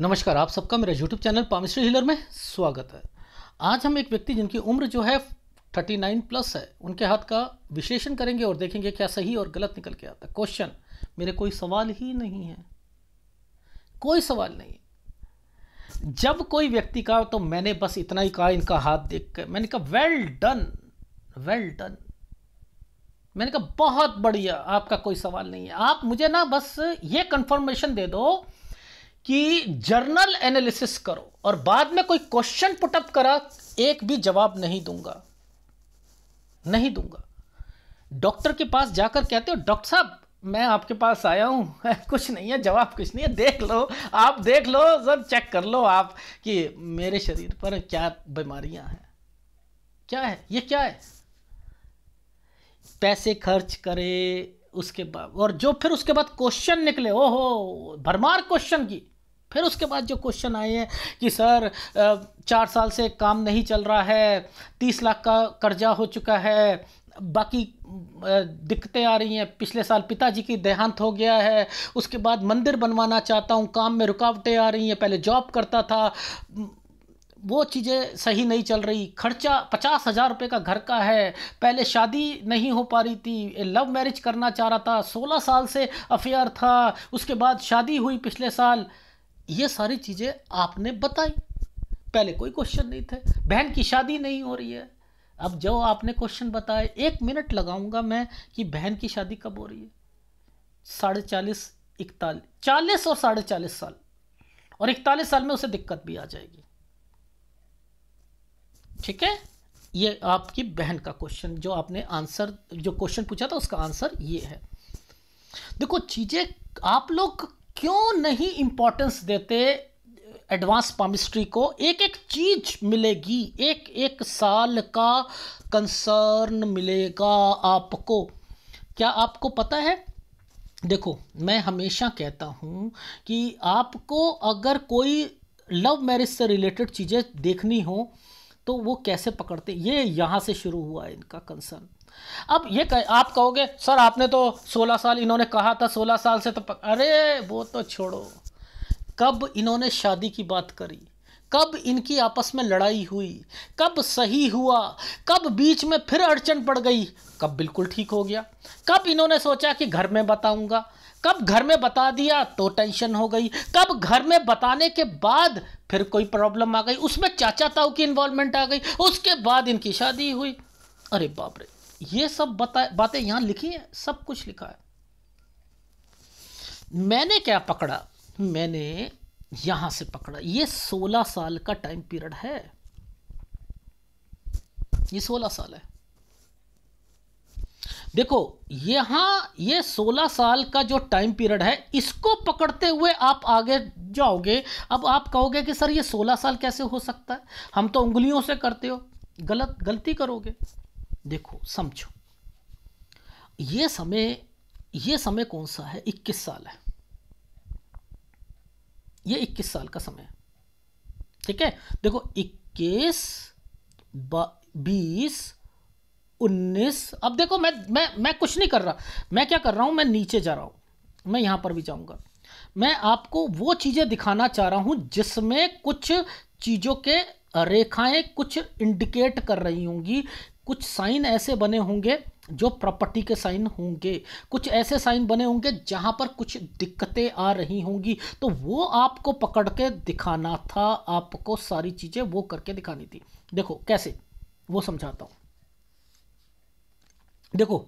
नमस्कार आप सबका मेरा YouTube चैनल पामिस्ट्री हिलर में स्वागत है आज हम एक व्यक्ति जिनकी उम्र जो है 39 प्लस है उनके हाथ का विश्लेषण करेंगे और देखेंगे क्या सही और गलत निकल के आता है क्वेश्चन मेरे कोई सवाल ही नहीं है कोई सवाल नहीं जब कोई व्यक्ति का तो मैंने बस इतना ही कहा इनका हाथ देख कर मैंने कहा वेल डन वेल डन मैंने कहा बहुत बढ़िया आपका कोई सवाल नहीं है आप मुझे ना बस ये कंफर्मेशन दे दो कि जर्नल एनालिसिस करो और बाद में कोई क्वेश्चन पुटअप करा एक भी जवाब नहीं दूंगा नहीं दूंगा डॉक्टर के पास जाकर कहते हो डॉक्टर साहब मैं आपके पास आया हूं कुछ नहीं है जवाब कुछ नहीं है देख लो आप देख लो सर चेक कर लो आप कि मेरे शरीर पर क्या बीमारियां हैं क्या है ये क्या है पैसे खर्च करे उसके बाद और जो फिर उसके बाद क्वेश्चन निकले ओहो भरमार क्वेश्चन की फिर उसके बाद जो क्वेश्चन आए हैं कि सर चार साल से काम नहीं चल रहा है तीस लाख का कर्जा हो चुका है बाकी दिक्कतें आ रही हैं पिछले साल पिताजी की देहांत हो गया है उसके बाद मंदिर बनवाना चाहता हूँ काम में रुकावटें आ रही हैं पहले जॉब करता था वो चीज़ें सही नहीं चल रही खर्चा पचास हज़ार रुपये का घर का है पहले शादी नहीं हो पा रही थी लव मैरिज करना चाह रहा था सोलह साल से अफेयर था उसके बाद शादी हुई पिछले साल ये सारी चीज़ें आपने बताई पहले कोई क्वेश्चन नहीं थे बहन की शादी नहीं हो रही है अब जो आपने क्वेश्चन बताए एक मिनट लगाऊंगा मैं कि बहन की शादी कब हो रही है साढ़े चालीस इकतालीस चालीस और साढ़े चालीस साल और इकतालीस साल में उसे दिक्कत भी आ जाएगी ठीक है ये आपकी बहन का क्वेश्चन जो आपने आंसर जो क्वेश्चन पूछा था उसका आंसर ये है देखो चीज़ें आप लोग क्यों नहीं इम्पोर्टेंस देते एडवांस पामिस्ट्री को एक एक चीज मिलेगी एक एक साल का कंसर्न मिलेगा आपको क्या आपको पता है देखो मैं हमेशा कहता हूँ कि आपको अगर कोई लव मैरिज से रिलेटेड चीज़ें देखनी हो तो वो कैसे पकड़ते ये यहाँ से शुरू हुआ इनका कंसर्न अब ये कह, आप कहोगे सर आपने तो 16 साल इन्होंने कहा था 16 साल से तो पक, अरे वो तो छोड़ो कब इन्होंने शादी की बात करी कब इनकी आपस में लड़ाई हुई कब सही हुआ कब बीच में फिर अड़चन पड़ गई कब बिल्कुल ठीक हो गया कब इन्होंने सोचा कि घर में बताऊंगा कब घर में बता दिया तो टेंशन हो गई कब घर में बताने के बाद फिर कोई प्रॉब्लम आ गई उसमें चाचा ताऊ की इन्वॉल्वमेंट आ गई उसके बाद इनकी शादी हुई अरे बाप रे ये सब बातें यहाँ लिखी है सब कुछ लिखा है मैंने क्या पकड़ा मैंने यहाँ से पकड़ा ये सोलह साल का टाइम पीरियड है ये सोलह साल है देखो यहां ये सोलह साल का जो टाइम पीरियड है इसको पकड़ते हुए आप आगे जाओगे अब आप कहोगे कि सर ये सोलह साल कैसे हो सकता है हम तो उंगलियों से करते हो गलत गलती करोगे देखो समझो ये समय ये समय कौन सा है 21 साल है ये 21 साल का समय है ठीक है देखो 21 बीस उन्नीस अब देखो मैं मैं मैं कुछ नहीं कर रहा मैं क्या कर रहा हूं मैं नीचे जा रहा हूं मैं यहां पर भी जाऊंगा मैं आपको वो चीज़ें दिखाना चाह रहा हूं जिसमें कुछ चीज़ों के रेखाएं कुछ इंडिकेट कर रही होंगी कुछ साइन ऐसे बने होंगे जो प्रॉपर्टी के साइन होंगे कुछ ऐसे साइन बने होंगे जहां पर कुछ दिक्कतें आ रही होंगी तो वो आपको पकड़ के दिखाना था आपको सारी चीज़ें वो करके दिखानी थी देखो कैसे वो समझाता हूं देखो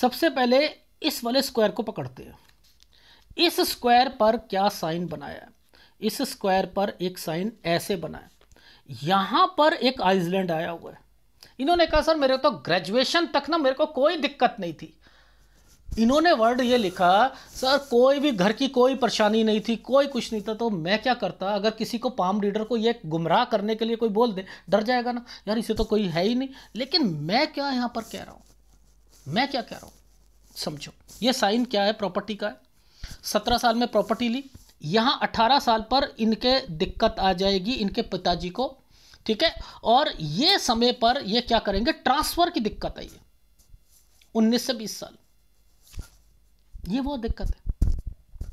सबसे पहले इस वाले स्क्वायर को पकड़ते हैं इस स्क्वायर पर क्या साइन बनाया इस स्क्वायर पर एक साइन ऐसे बनाया यहां पर एक आइसलैंड आया हुआ है इन्होंने कहा सर मेरे तो ग्रेजुएशन तक ना मेरे को कोई दिक्कत नहीं थी इन्होंने वर्ड ये लिखा सर कोई भी घर की कोई परेशानी नहीं थी कोई कुछ नहीं था तो मैं क्या करता अगर किसी को पाम रीडर को ये गुमराह करने के लिए कोई बोल दे डर जाएगा ना यार इसे तो कोई है ही नहीं लेकिन मैं क्या यहाँ पर कह रहा हूँ मैं क्या कह रहा हूँ समझो ये साइन क्या है प्रॉपर्टी का है सत्रह साल में प्रॉपर्टी ली यहाँ अठारह साल पर इनके दिक्कत आ जाएगी इनके पिताजी को ठीक है और ये समय पर ये क्या करेंगे ट्रांसफर की दिक्कत है ये उन्नीस से बीस साल ये बहुत दिक्कत है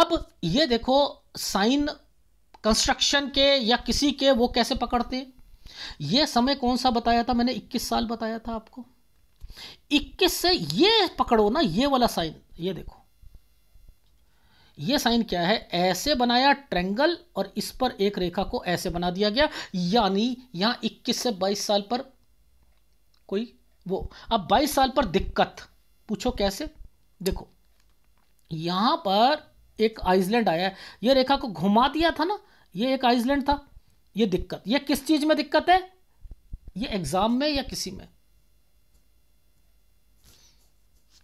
अब ये देखो साइन कंस्ट्रक्शन के या किसी के वो कैसे पकड़ते ये समय कौन सा बताया था मैंने 21 साल बताया था आपको 21 से ये पकड़ो ना ये वाला साइन ये देखो ये साइन क्या है ऐसे बनाया ट्रेंगल और इस पर एक रेखा को ऐसे बना दिया गया यानी यहां 21 से 22 साल पर कोई वो अब 22 साल पर दिक्कत पूछो कैसे देखो यहां पर एक आइसलैंड आया ये रेखा को घुमा दिया था ना ये एक आइसलैंड था ये दिक्कत ये किस चीज़ में दिक्कत है ये एग्ज़ाम में या किसी में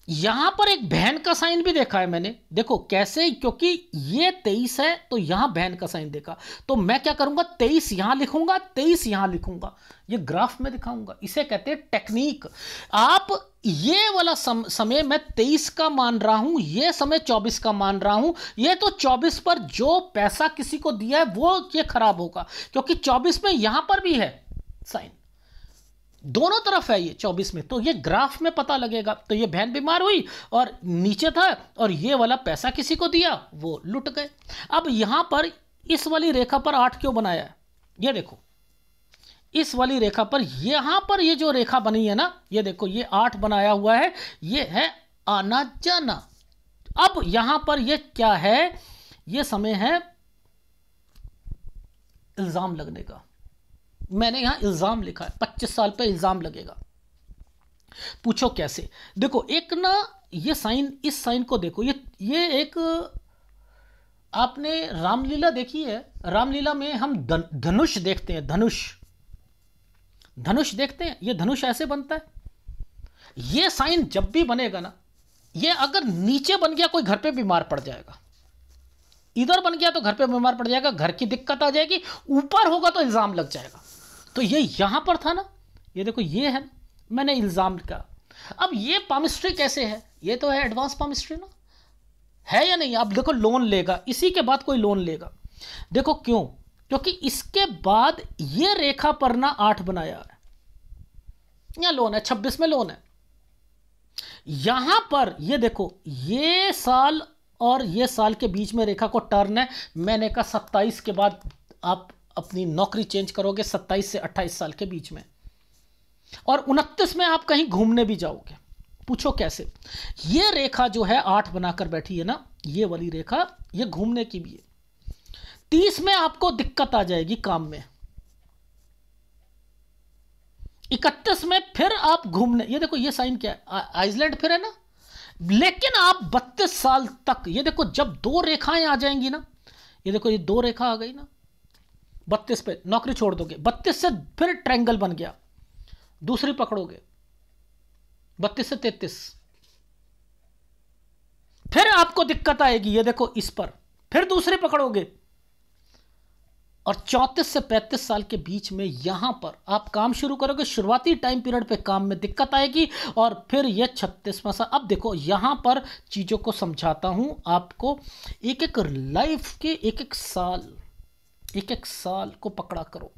यहां पर एक बहन का साइन भी देखा है मैंने देखो कैसे क्योंकि ये तेईस है तो यहां बहन का साइन देखा तो मैं क्या करूंगा तेईस यहां लिखूंगा तेईस यहां लिखूंगा ये ग्राफ में दिखाऊंगा इसे कहते हैं टेक्निक आप ये वाला सम, समय मैं तेईस का मान रहा हूं ये समय चौबीस का मान रहा हूं ये तो चौबीस पर जो पैसा किसी को दिया है वो ये खराब होगा क्योंकि चौबीस में यहां पर भी है साइन दोनों तरफ है ये चौबीस में तो ये ग्राफ में पता लगेगा तो ये बहन बीमार हुई और नीचे था और ये वाला पैसा किसी को दिया वो लुट गए अब यहां पर इस वाली रेखा पर आठ क्यों बनाया है ये देखो इस वाली रेखा पर यहां पर ये जो रेखा बनी है ना ये देखो ये आठ बनाया हुआ है ये है आना जाना अब यहां पर ये क्या है ये समय है इल्ज़ाम लगने का मैंने यहां इल्ज़ाम लिखा है पच्चीस साल पर इल्ज़ाम लगेगा पूछो कैसे देखो एक ना ये साइन इस साइन को देखो ये ये एक आपने रामलीला देखी है रामलीला में हम धनुष देखते हैं धनुष धनुष देखते हैं ये धनुष ऐसे बनता है ये साइन जब भी बनेगा ना ये अगर नीचे बन गया कोई घर पे बीमार पड़ जाएगा इधर बन गया तो घर पे बीमार पड़ जाएगा घर की दिक्कत आ जाएगी ऊपर होगा तो इल्ज़ाम लग जाएगा तो ये यहां पर था ना ये देखो ये है मैंने इल्ज़ाम का अब ये पामिस्ट्री कैसे है ये तो है एडवांस पामिस्ट्री ना है या नहीं आप देखो लोन लेगा इसी के बाद कोई लोन लेगा देखो क्यों क्योंकि इसके बाद ये रेखा पर ना आठ बनाया है या लोन है छब्बीस में लोन है यहां पर ये देखो ये साल और ये साल के बीच में रेखा को टर्न है मैंने कहा सत्ताईस के बाद आप अपनी नौकरी चेंज करोगे 27 से 28 साल के बीच में और उनतीस में आप कहीं घूमने भी जाओगे पूछो कैसे ये रेखा जो है आठ बनाकर बैठी है ना ये वाली रेखा ये घूमने की भी है तीस में आपको दिक्कत आ जाएगी काम में इकतीस में फिर आप घूमने ये देखो ये साइन क्या है आइसलैंड फिर है ना लेकिन आप बत्तीस साल तक ये देखो जब दो रेखाएं आ जाएंगी ना ये देखो ये दो रेखा आ गई ना बत्तीस पे नौकरी छोड़ दोगे बत्तीस से फिर ट्रैंगल बन गया दूसरी पकड़ोगे बत्तीस से तैतीस फिर आपको दिक्कत आएगी ये देखो इस पर फिर दूसरी पकड़ोगे और चौंतीस से पैंतीस साल के बीच में यहां पर आप काम शुरू करोगे शुरुआती टाइम पीरियड पे काम में दिक्कत आएगी और फिर ये छत्तीसवां साल अब देखो यहां पर चीज़ों को समझाता हूं आपको एक एक लाइफ के एक एक साल एक एक साल को पकड़ा करो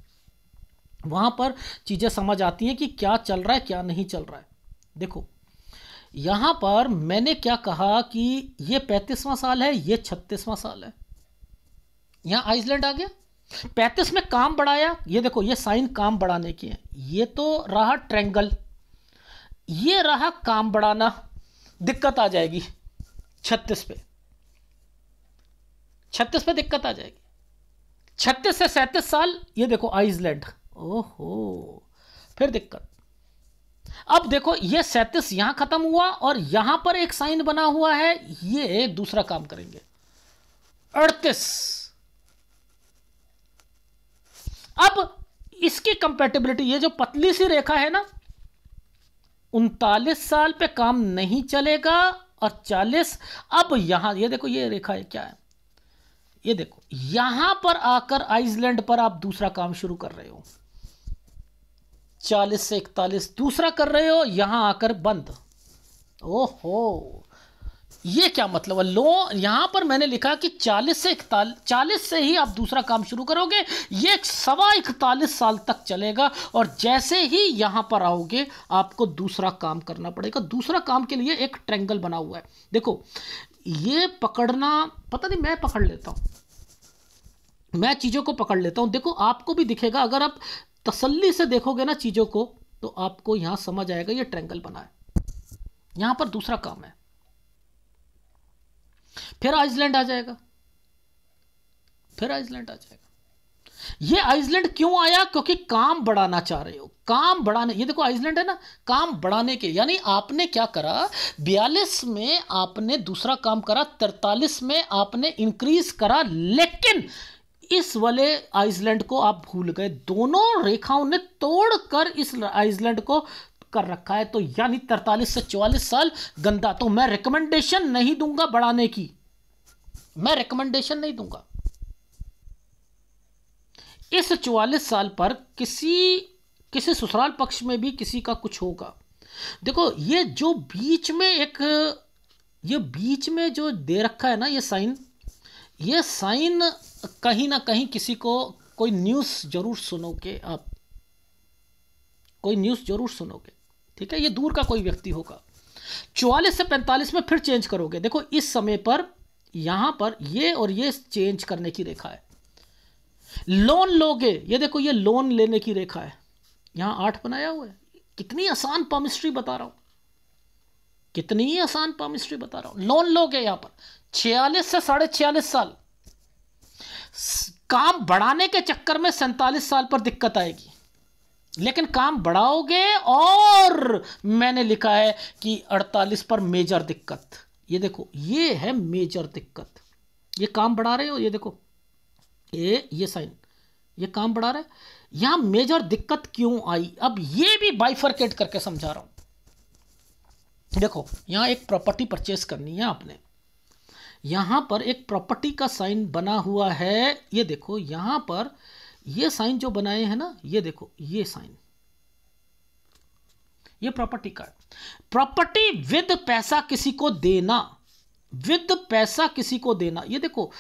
वहाँ पर चीज़ें समझ आती हैं कि क्या चल रहा है क्या नहीं चल रहा है देखो यहाँ पर मैंने क्या कहा कि ये पैंतीसवां साल है ये छत्तीसवां साल है यहाँ आइसलैंड आ गया पैंतीस में काम बढ़ाया ये देखो ये साइन काम बढ़ाने की है ये तो रहा ट्रेंगल ये रहा काम बढ़ाना दिक्कत आ जाएगी छत्तीस पे छत्तीस पे दिक्कत आ जाएगी छत्तीस से सैंतीस साल ये देखो आइसलैंड ओहो फिर दिक्कत अब देखो ये सैंतीस यहां खत्म हुआ और यहां पर एक साइन बना हुआ है ये दूसरा काम करेंगे अड़तीस अब इसकी कंपेटेबिलिटी ये जो पतली सी रेखा है ना उनतालीस साल पे काम नहीं चलेगा और चालीस अब यहां ये देखो ये रेखा है क्या है ये देखो यहां पर आकर आइसलैंड पर आप दूसरा काम शुरू कर रहे हो चालीस से इकतालीस दूसरा कर रहे हो यहां आकर बंद ओहो ये क्या मतलब है लो यहां पर मैंने लिखा कि 40 से इकतालीस चालीस से ही आप दूसरा काम शुरू करोगे ये सवा इकतालीस साल तक चलेगा और जैसे ही यहां पर आओगे आपको दूसरा काम करना पड़ेगा दूसरा काम के लिए एक ट्रेंगल बना हुआ है देखो ये पकड़ना पता नहीं मैं पकड़ लेता हूं मैं चीज़ों को पकड़ लेता हूँ देखो आपको भी दिखेगा अगर आप तसल्ली से देखोगे ना चीज़ों को तो आपको यहाँ समझ आएगा ये ट्रैंगल बना है यहाँ पर दूसरा काम है फिर आइसलैंड आ जाएगा फिर आइसलैंड आ जाएगा ये आइसलैंड क्यों आया क्योंकि काम बढ़ाना चाह रहे हो काम बढ़ाने ये देखो आइसलैंड है ना काम बढ़ाने के यानी आपने क्या करा बयालीस में आपने दूसरा काम करा तिरतालीस में आपने इंक्रीज करा लेकिन इस वाले आइसलैंड को आप भूल गए दोनों रेखाओं ने तोड़कर इस आइसलैंड को कर रखा है तो यानी तरतालीस से चौवालीस साल गंदा तो मैं रिकमेंडेशन नहीं दूंगा बढ़ाने की मैं रिकमेंडेशन नहीं दूंगा इस चौवालीस साल पर किसी किसी ससुराल पक्ष में भी किसी का कुछ होगा देखो ये जो बीच में एक ये बीच में जो दे रखा है ना ये साइन ये साइन कहीं ना कहीं किसी को कोई न्यूज़ जरूर सुनोगे आप कोई न्यूज़ जरूर सुनोगे ठीक है ये दूर का कोई व्यक्ति होगा चौवालीस से पैंतालीस में फिर चेंज करोगे देखो इस समय पर यहां पर ये और ये चेंज करने की रेखा है लोन लोगे ये देखो ये लोन लेने की रेखा है यहां आठ बनाया हुआ है कितनी आसान पामिस्ट्री बता रहा हूं कितनी आसान पामिस्ट्री बता रहा हूं लोन लोगे यहां पर छियालीस से साढ़े छियालीस साल काम बढ़ाने के चक्कर में सैतालीस साल पर दिक्कत आएगी लेकिन काम बढ़ाओगे और मैंने लिखा है कि 48 पर मेजर दिक्कत ये देखो ये है मेजर दिक्कत ये काम बढ़ा रहे हो ये देखो ये ये साइन ये काम बढ़ा रहे यहां मेजर दिक्कत क्यों आई अब ये भी बाइफरकेट करके समझा रहा हूं देखो यहां एक प्रॉपर्टी परचेस करनी है आपने यहाँ पर एक प्रॉपर्टी का साइन बना हुआ है ये देखो यहाँ पर ये साइन जो बनाए हैं ना ये देखो ये साइन ये प्रॉपर्टी का प्रॉपर्टी विद पैसा किसी को देना विद पैसा किसी को देना ये देखो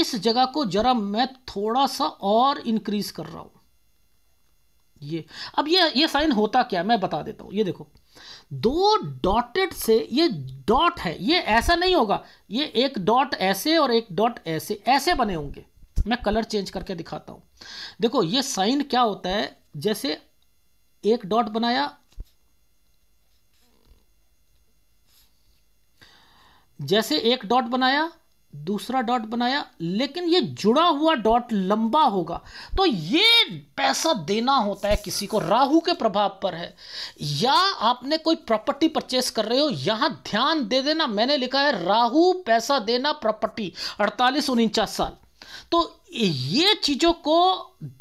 इस जगह को जरा मैं थोड़ा सा और इंक्रीज कर रहा हूं ये अब ये ये साइन होता क्या मैं बता देता हूँ ये देखो दो डॉटेड से ये डॉट है ये ऐसा नहीं होगा ये एक डॉट ऐसे और एक डॉट ऐसे ऐसे बने होंगे मैं कलर चेंज करके दिखाता हूँ देखो ये साइन क्या होता है जैसे एक डॉट बनाया जैसे एक डॉट बनाया दूसरा डॉट बनाया लेकिन ये जुड़ा हुआ डॉट लंबा होगा तो ये पैसा देना होता है किसी को राहु के प्रभाव पर है या आपने कोई प्रॉपर्टी परचेस कर रहे हो यहां ध्यान दे देना मैंने लिखा है राहु पैसा देना प्रॉपर्टी अड़तालीस उनचास साल तो ये चीज़ों को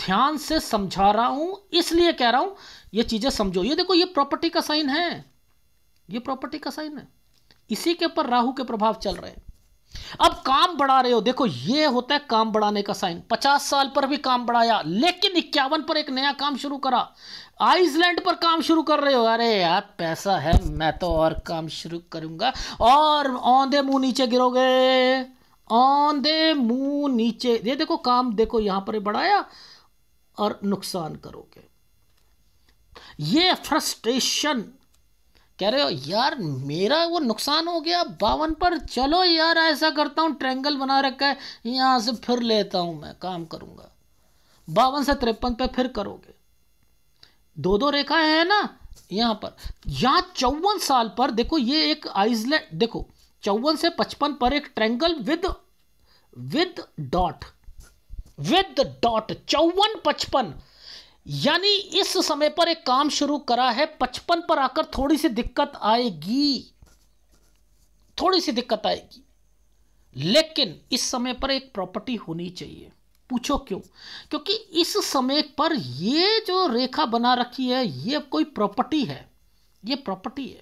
ध्यान से समझा रहा हूं इसलिए कह रहा हूं ये चीज़ें समझो ये देखो ये प्रॉपर्टी का साइन है ये प्रॉपर्टी का साइन है इसी के ऊपर राहु के प्रभाव चल रहे हैं अब काम बढ़ा रहे हो देखो ये होता है काम बढ़ाने का साइन पचास साल पर भी काम बढ़ाया लेकिन इक्यावन पर एक नया काम शुरू करा आइसलैंड पर काम शुरू कर रहे हो अरे यार पैसा है मैं तो और काम शुरू करूंगा और औंधे मुंह नीचे गिरोगे औंधे मुंह नीचे ये देखो काम देखो यहां पर बढ़ाया और नुकसान करोगे ये फ्रस्ट्रेशन कह रहे हो यार मेरा वो नुकसान हो गया बावन पर चलो यार ऐसा करता हूँ ट्रेंगल बना रखा है यहाँ से फिर लेता हूँ मैं काम करूँगा बावन से तिरपन पे फिर करोगे दो दो रेखाएं हैं ना यहाँ पर यहाँ चौवन साल पर देखो ये एक आइसलैंड देखो चौवन से पचपन पर एक triangle with with dot with dot चौवन पचपन यानी इस समय पर एक काम शुरू करा है पचपन पर आकर थोड़ी सी दिक्कत आएगी थोड़ी सी दिक्कत आएगी लेकिन इस समय पर एक प्रॉपर्टी होनी चाहिए पूछो क्यों क्योंकि इस समय पर ये जो रेखा बना रखी है ये कोई प्रॉपर्टी है ये प्रॉपर्टी है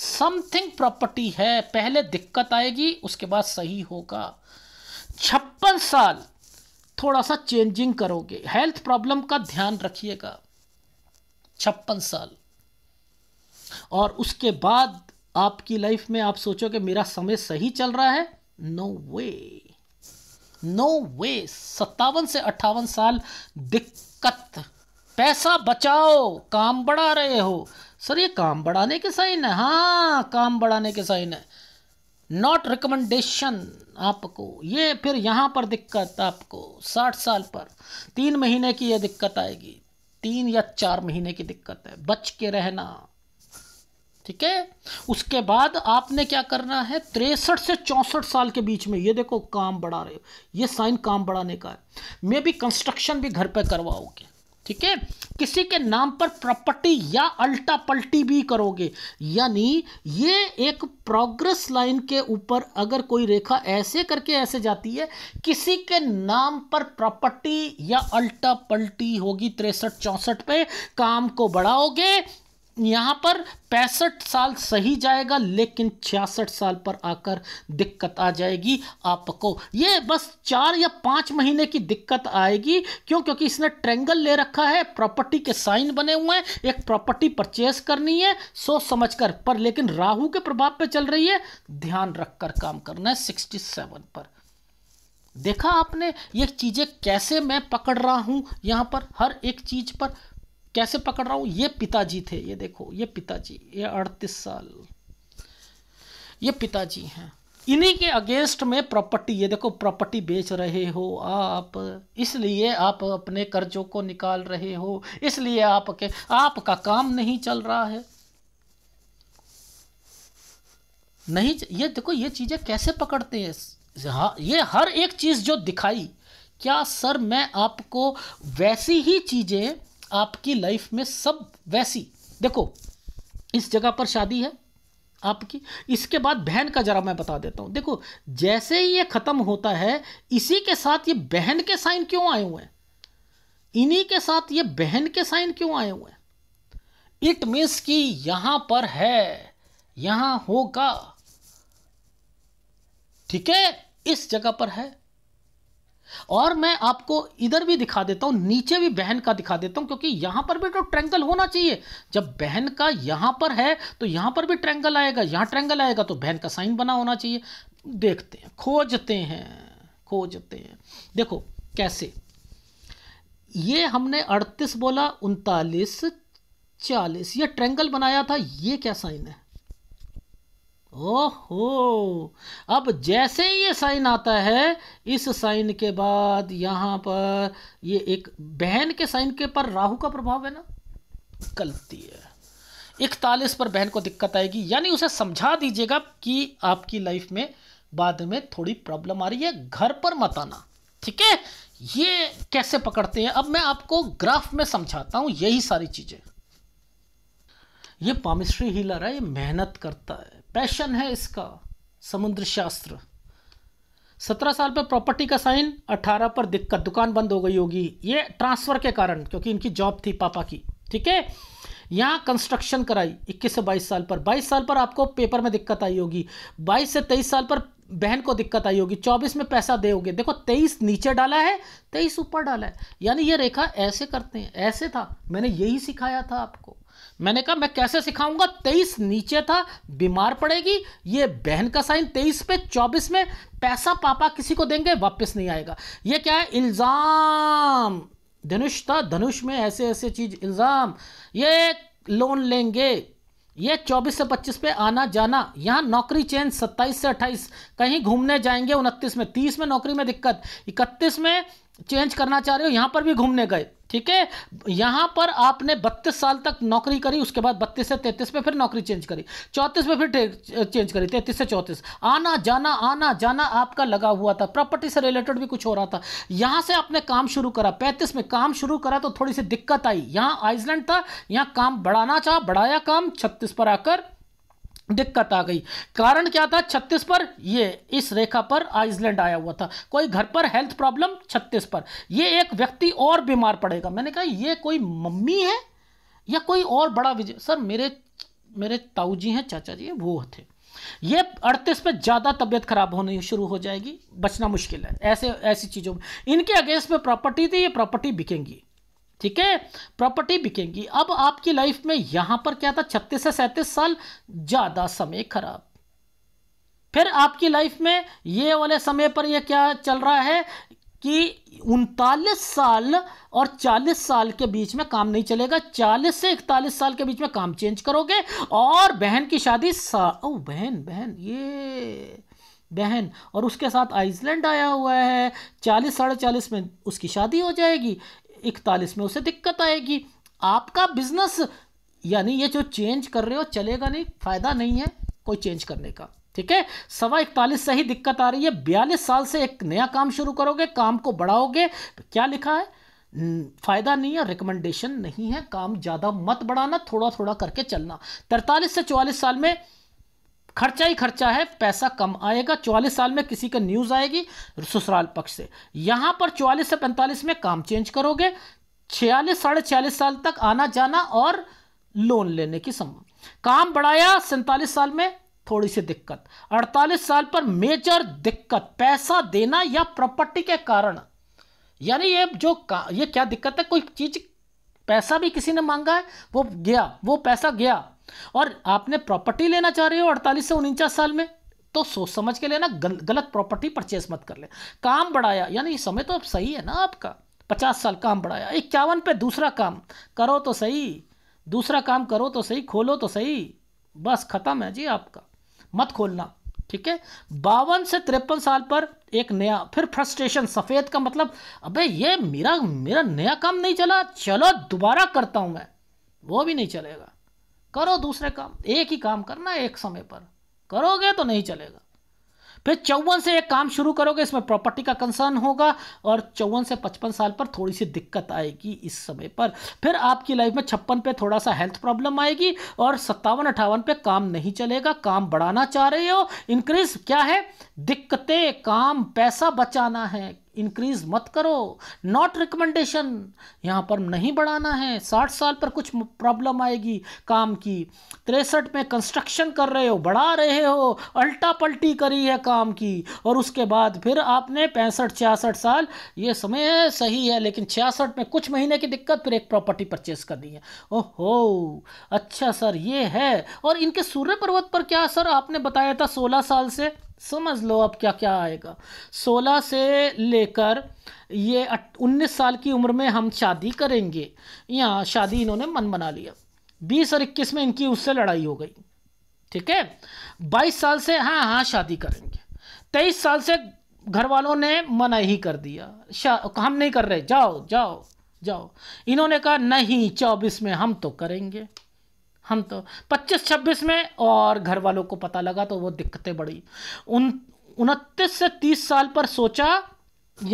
समथिंग प्रॉपर्टी है पहले दिक्कत आएगी उसके बाद सही होगा छप्पन साल थोड़ा सा चेंजिंग करोगे हेल्थ प्रॉब्लम का ध्यान रखिएगा छप्पन साल और उसके बाद आपकी लाइफ में आप सोचोगे मेरा समय सही चल रहा है नो वे नो वे सत्तावन से अट्ठावन साल दिक्कत पैसा बचाओ काम बढ़ा रहे हो सर ये काम बढ़ाने के साइन है हाँ काम बढ़ाने के साइन है नॉट रिकमेंडेशन आपको ये फिर यहाँ पर दिक्कत आपको साठ साल पर तीन महीने की ये दिक्कत आएगी तीन या चार महीने की दिक्कत है बच के रहना ठीक है उसके बाद आपने क्या करना है तिरसठ से चौंसठ साल के बीच में ये देखो काम बढ़ा रहे हो ये साइन काम बढ़ाने का है मे भी कंस्ट्रक्शन भी घर पे करवाओगे ठीक है किसी के नाम पर प्रॉपर्टी या अल्टा पल्टी भी करोगे यानी ये एक प्रोग्रेस लाइन के ऊपर अगर कोई रेखा ऐसे करके ऐसे जाती है किसी के नाम पर प्रॉपर्टी या अल्टा पल्टी होगी तिरसठ चौंसठ पे काम को बढ़ाओगे यहाँ पर पैंसठ साल सही जाएगा लेकिन छियासठ साल पर आकर दिक्कत आ जाएगी आपको ये बस चार या पाँच महीने की दिक्कत आएगी क्यों क्योंकि इसने ट्रेंगल ले रखा है प्रॉपर्टी के साइन बने हुए हैं एक प्रॉपर्टी परचेज करनी है सोच समझ कर पर लेकिन राहु के प्रभाव पे चल रही है ध्यान रखकर काम करना है सिक्सटी सेवन पर देखा आपने ये चीज़ें कैसे मैं पकड़ रहा हूँ यहाँ पर हर एक चीज़ पर कैसे पकड़ रहा हूँ ये पिताजी थे ये देखो ये पिताजी ये अड़तीस साल ये पिताजी हैं इन्हीं के अगेंस्ट में प्रॉपर्टी ये देखो प्रॉपर्टी बेच रहे हो आप इसलिए आप अपने कर्जों को निकाल रहे हो इसलिए आपके आपका काम नहीं चल रहा है नहीं ये देखो ये चीज़ें कैसे पकड़ते हैं हाँ, ये हर एक चीज़ जो दिखाई क्या सर मैं आपको वैसी ही चीज़ें आपकी लाइफ में सब वैसी देखो इस जगह पर शादी है आपकी इसके बाद बहन का जरा मैं बता देता हूं देखो जैसे ही ये ख़त्म होता है इसी के साथ ये बहन के साइन क्यों आए हुए हैं इन्हीं के साथ ये बहन के साइन क्यों आए हुए हैं इट मीन्स कि यहां पर है यहां होगा ठीक है इस जगह पर है और मैं आपको इधर भी दिखा देता हूं नीचे भी बहन का दिखा देता हूं क्योंकि यहां पर भी तो ट्रेंगल होना चाहिए जब बहन का यहां पर है तो यहां पर भी ट्रेंगल आएगा यहां ट्रेंगल आएगा तो बहन का साइन बना होना चाहिए देखते हैं खोजते हैं खोजते हैं देखो कैसे ये हमने अड़तीस बोला उनतालीस चालीस ये ट्रेंगल बनाया था ये क्या साइन है ओहो अब जैसे ही ये साइन आता है इस साइन के बाद यहाँ पर ये एक बहन के साइन के पर राहु का प्रभाव है ना गलती है इकतालीस पर बहन को दिक्कत आएगी यानी उसे समझा दीजिएगा कि आपकी लाइफ में बाद में थोड़ी प्रॉब्लम आ रही है घर पर मत आना ठीक है ये कैसे पकड़ते हैं अब मैं आपको ग्राफ में समझाता हूँ यही सारी चीज़ें ये पामिस्ट्री हीलर है ये मेहनत करता है पैशन है इसका समुद्र शास्त्र सत्रह साल पर प्रॉपर्टी का साइन अठारह पर दिक्कत दुकान बंद हो गई होगी ये ट्रांसफ़र के कारण क्योंकि इनकी जॉब थी पापा की ठीक है यहाँ कंस्ट्रक्शन कराई 21 से 22 साल पर 22 साल पर आपको पेपर में दिक्कत आई होगी 22 से 23 साल पर बहन को दिक्कत आई होगी 24 में पैसा दोगे देखो 23 नीचे डाला है 23 ऊपर डाला है यानी ये रेखा ऐसे करते हैं ऐसे था मैंने यही सिखाया था आपको मैंने कहा मैं कैसे सिखाऊंगा तेईस नीचे था बीमार पड़ेगी ये बहन का साइन तेईस पे चौबीस में पैसा पापा किसी को देंगे वापस नहीं आएगा ये क्या है इल्ज़ाम धनुष था धनुष में ऐसे ऐसे चीज इल्ज़ाम ये लोन लेंगे ये 24 से 25 पे आना जाना यहाँ नौकरी चेंज 27 से 28 कहीं घूमने जाएंगे 29 में 30 में नौकरी में दिक्कत 31 में चेंज करना चाह रहे हो यहाँ पर भी घूमने गए ठीक है यहाँ पर आपने 32 साल तक नौकरी करी उसके बाद 32 से 33 में फिर नौकरी चेंज करी 34 में फिर चेंज करी 33 से 34 आना जाना आना जाना आपका लगा हुआ था प्रॉपर्टी से रिलेटेड भी कुछ हो रहा था यहाँ से आपने काम शुरू करा 35 में काम शुरू करा तो थोड़ी सी दिक्कत आई यहाँ आइसलैंड था यहाँ काम बढ़ाना चाह बढ़ाया काम छत्तीस पर आकर दिक्कत आ गई कारण क्या था छत्तीस पर ये इस रेखा पर आइसलैंड आया हुआ था कोई घर पर हेल्थ प्रॉब्लम छत्तीस पर ये एक व्यक्ति और बीमार पड़ेगा मैंने कहा ये कोई मम्मी है या कोई और बड़ा विजय सर मेरे मेरे ताऊ जी हैं चाचा जी वो थे ये अड़तीस पे ज़्यादा तबीयत खराब होनी शुरू हो जाएगी बचना मुश्किल है ऐसे ऐसी चीज़ों में इनके अगेंस्ट में प्रॉपर्टी थी ये प्रॉपर्टी बिकेंगी ठीक है प्रॉपर्टी बिकेंगी अब आपकी लाइफ में यहां पर क्या था छत्तीस से सैंतीस साल ज़्यादा समय खराब फिर आपकी लाइफ में ये वाले समय पर ये क्या चल रहा है कि उनतालीस साल और चालीस साल के बीच में काम नहीं चलेगा चालीस से इकतालीस साल के बीच में काम चेंज करोगे और बहन की शादी सा ओ बहन बहन ये बहन और उसके साथ आइसलैंड आया हुआ है चालीस साढ़े चालीस में उसकी शादी हो जाएगी इकतालीस में उसे दिक्कत आएगी आपका बिजनेस यानी ये जो चेंज कर रहे हो चलेगा नहीं फायदा नहीं है कोई चेंज करने का ठीक है सवा इकतालीस से ही दिक्कत आ रही है बयालीस साल से एक नया काम शुरू करोगे काम को बढ़ाओगे तो क्या लिखा है फायदा नहीं है रिकमेंडेशन नहीं है काम ज़्यादा मत बढ़ाना थोड़ा थोड़ा करके चलना तैतालीस से चौवालीस साल में खर्चा ही खर्चा है पैसा कम आएगा चौवालीस साल में किसी का न्यूज़ आएगी ससुराल पक्ष से यहाँ पर चौवालीस से पैंतालीस में काम चेंज करोगे छियालीस साढ़े छियालीस साल तक आना जाना और लोन लेने की संभव काम बढ़ाया सैंतालीस साल में थोड़ी सी दिक्कत 48 साल पर मेजर दिक्कत पैसा देना या प्रॉपर्टी के कारण यानी ये जो ये क्या दिक्कत है कोई चीज पैसा भी किसी ने मांगा है वो गया वो पैसा गया और आपने प्रॉपर्टी लेना चाह रहे हो अड़तालीस से उनचास साल में तो सोच समझ के लेना गल, गलत प्रॉपर्टी परचेस मत कर ले काम बढ़ाया यानी समय तो अब सही है ना आपका पचास साल काम बढ़ाया इक्यावन पे दूसरा काम करो तो सही दूसरा काम करो तो सही खोलो तो सही बस ख़त्म है जी आपका मत खोलना ठीक है बावन से तिरपन साल पर एक नया फिर फ्रस्ट्रेशन सफ़ेद का मतलब अबे ये मेरा मेरा नया काम नहीं चला चलो दोबारा करता हूं मैं वो भी नहीं चलेगा करो दूसरे काम एक ही काम करना एक समय पर करोगे तो नहीं चलेगा फिर चौवन से एक काम शुरू करोगे इसमें प्रॉपर्टी का कंसर्न होगा और चौवन से पचपन साल पर थोड़ी सी दिक्कत आएगी इस समय पर फिर आपकी लाइफ में छप्पन पे थोड़ा सा हेल्थ प्रॉब्लम आएगी और सत्तावन अट्ठावन पे काम नहीं चलेगा काम बढ़ाना चाह रहे हो इंक्रीज क्या है दिक्कतें काम पैसा बचाना है इंक्रीज मत करो नॉट रिकमेंडेशन यहाँ पर नहीं बढ़ाना है साठ साल पर कुछ प्रॉब्लम आएगी काम की तिरसठ में कंस्ट्रक्शन कर रहे हो बढ़ा रहे हो अल्टा पल्टी करी है काम की और उसके बाद फिर आपने पैंसठ छियासठ साल ये समय है सही है लेकिन छियासठ में कुछ महीने की दिक्कत फिर एक प्रॉपर्टी परचेस करनी है ओहो अच्छा सर ये है और इनके सूर्य पर्वत पर क्या सर आपने बताया था सोलह साल से समझ लो अब क्या क्या आएगा 16 से लेकर ये 19 साल की उम्र में हम शादी करेंगे यहाँ शादी इन्होंने मन बना लिया 20 और 21 में इनकी उससे लड़ाई हो गई ठीक है 22 साल से हाँ हाँ शादी करेंगे 23 साल से घर वालों ने मना ही कर दिया हम नहीं कर रहे जाओ जाओ जाओ इन्होंने कहा नहीं चौबीस में हम तो करेंगे हम तो पच्चीस छब्बीस में और घर वालों को पता लगा तो वो दिक्कतें बढ़ी उन उनतीस से तीस साल पर सोचा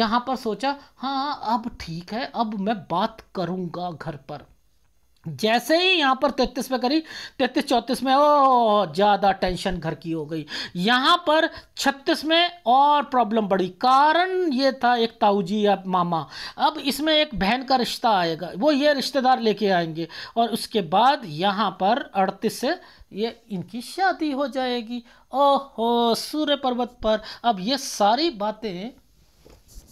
यहाँ पर सोचा हाँ अब ठीक है अब मैं बात करूँगा घर पर जैसे ही यहाँ पर तैतीस पे करी तैतीस चौंतीस में ओ ज़्यादा टेंशन घर की हो गई यहाँ पर छत्तीस में और प्रॉब्लम बढ़ी कारण ये था एक ताऊजी या मामा अब इसमें एक बहन का रिश्ता आएगा वो ये रिश्तेदार लेके आएंगे और उसके बाद यहाँ पर अड़तीस से ये इनकी शादी हो जाएगी ओहो सूर्य पर्वत पर अब ये सारी बातें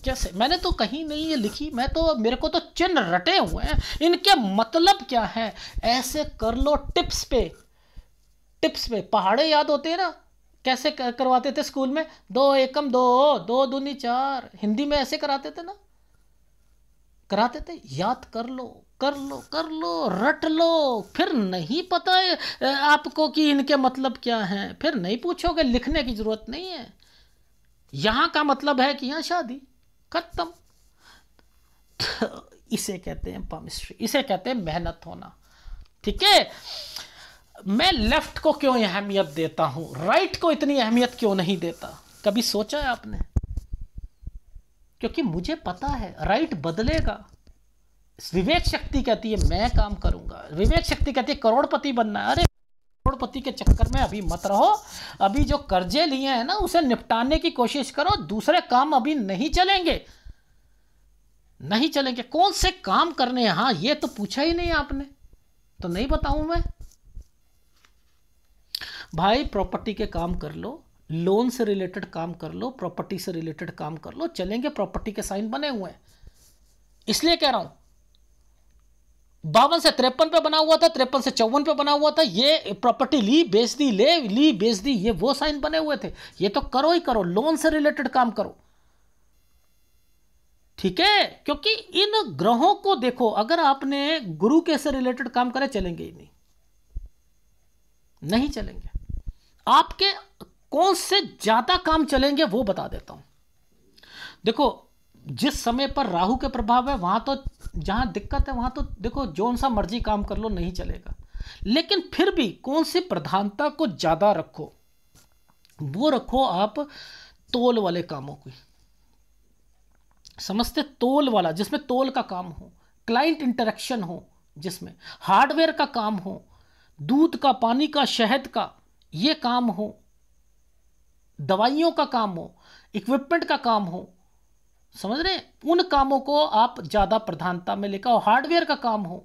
कैसे मैंने तो कहीं नहीं ये लिखी मैं तो मेरे को तो चिन्ह रटे हुए हैं इनके मतलब क्या है ऐसे कर लो टिप्स पे टिप्स पे पहाड़े याद होते हैं ना कैसे करवाते थे स्कूल में दो एकम दो दो दूनी चार हिंदी में ऐसे कराते थे ना कराते थे याद कर लो कर लो कर लो रट लो फिर नहीं पता है आपको कि इनके मतलब क्या हैं फिर नहीं पूछोगे लिखने की ज़रूरत नहीं है यहाँ का मतलब है कि यहाँ शादी खत्म इसे कहते हैं पमिस्ट्री इसे कहते हैं मेहनत होना ठीक है मैं लेफ्ट को क्यों अहमियत देता हूं राइट को इतनी अहमियत क्यों नहीं देता कभी सोचा है आपने क्योंकि मुझे पता है राइट बदलेगा विवेक शक्ति कहती है मैं काम करूंगा विवेक शक्ति कहती है करोड़पति बनना है अरे करोड़पति के चक्कर में अभी मत रहो अभी जो कर्जे लिए हैं ना उसे निपटाने की कोशिश करो दूसरे काम अभी नहीं चलेंगे नहीं चलेंगे कौन से काम करने हैं हाँ ये तो पूछा ही नहीं आपने तो नहीं बताऊं मैं भाई प्रॉपर्टी के काम कर लो लोन से रिलेटेड काम कर लो प्रॉपर्टी से रिलेटेड काम कर लो चलेंगे प्रॉपर्टी के साइन बने हुए हैं इसलिए कह रहा हूं बावन से तिरपन पे बना हुआ था तिरपन से चौवन पे बना हुआ था ये प्रॉपर्टी ली बेच दी ले ली बेच दी ये वो साइन बने हुए थे ये तो करो ही करो लोन से रिलेटेड काम करो ठीक है क्योंकि इन ग्रहों को देखो अगर आपने गुरु के से रिलेटेड काम करे चलेंगे ही नहीं नहीं चलेंगे आपके कौन से ज्यादा काम चलेंगे वो बता देता हूं देखो जिस समय पर राहु के प्रभाव है वहां तो जहां दिक्कत है वहां तो देखो जोन सा मर्जी काम कर लो नहीं चलेगा लेकिन फिर भी कौन सी प्रधानता को ज्यादा रखो वो रखो आप तोल वाले कामों की समझते तोल वाला जिसमें तोल का काम हो क्लाइंट इंटरेक्शन हो जिसमें हार्डवेयर का काम हो दूध का पानी का शहद का ये काम हो दवाइयों का काम हो इक्विपमेंट का काम हो समझ रहे उन कामों को आप ज़्यादा प्रधानता में लेकर आओ हार्डवेयर का काम हो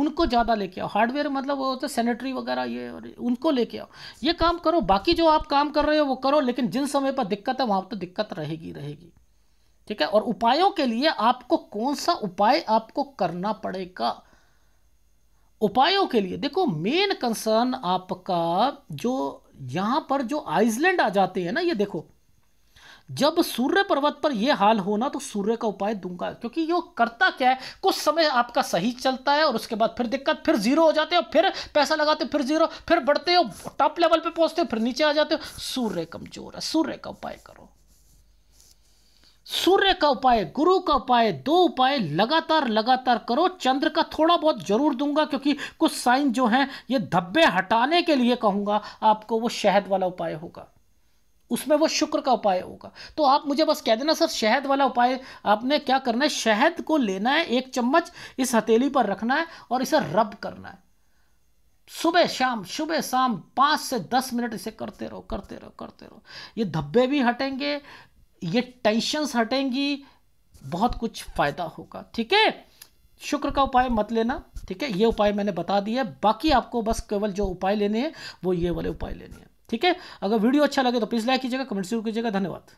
उनको ज़्यादा लेके आओ हार्डवेयर मतलब वो होता है सैनिटरी वगैरह ये और उनको लेके आओ ये काम करो बाकी जो आप काम कर रहे हो वो करो लेकिन जिन समय पर दिक्कत है वहाँ पर तो दिक्कत रहेगी रहेगी ठीक है और उपायों के लिए आपको कौन सा उपाय आपको करना पड़ेगा उपायों के लिए देखो मेन कंसर्न आपका जो यहां पर जो आइसलैंड आ जाते हैं ना ये देखो जब सूर्य पर्वत पर यह हाल होना तो सूर्य का उपाय दूंगा क्योंकि यो करता क्या है कुछ समय आपका सही चलता है और उसके बाद फिर दिक्कत फिर जीरो हो जाते हो फिर पैसा लगाते हो फिर जीरो फिर बढ़ते हो टॉप लेवल पे पहुंचते हो फिर नीचे आ जाते हो सूर्य कमजोर है सूर्य का उपाय करो सूर्य का उपाय गुरु का उपाय दो उपाय लगातार लगातार करो चंद्र का थोड़ा बहुत जरूर दूंगा क्योंकि कुछ साइन जो हैं ये धब्बे हटाने के लिए कहूंगा आपको वो शहद वाला उपाय होगा उसमें वो शुक्र का उपाय होगा तो आप मुझे बस कह देना सर शहद वाला उपाय आपने क्या करना है शहद को लेना है एक चम्मच इस हथेली पर रखना है और इसे रब करना है सुबह शाम सुबह शाम पाँच से दस मिनट इसे करते रहो करते रहो करते रहो ये धब्बे भी हटेंगे ये टेंशंस हटेंगी बहुत कुछ फ़ायदा होगा ठीक है शुक्र का उपाय मत लेना ठीक है ये उपाय मैंने बता दिया बाकी आपको बस केवल जो उपाय लेने हैं वो ये वाले उपाय लेने हैं ठीक है अगर वीडियो अच्छा लगे तो प्लीज़ लाइक कीजिएगा कमेंट जरूर कीजिएगा धन्यवाद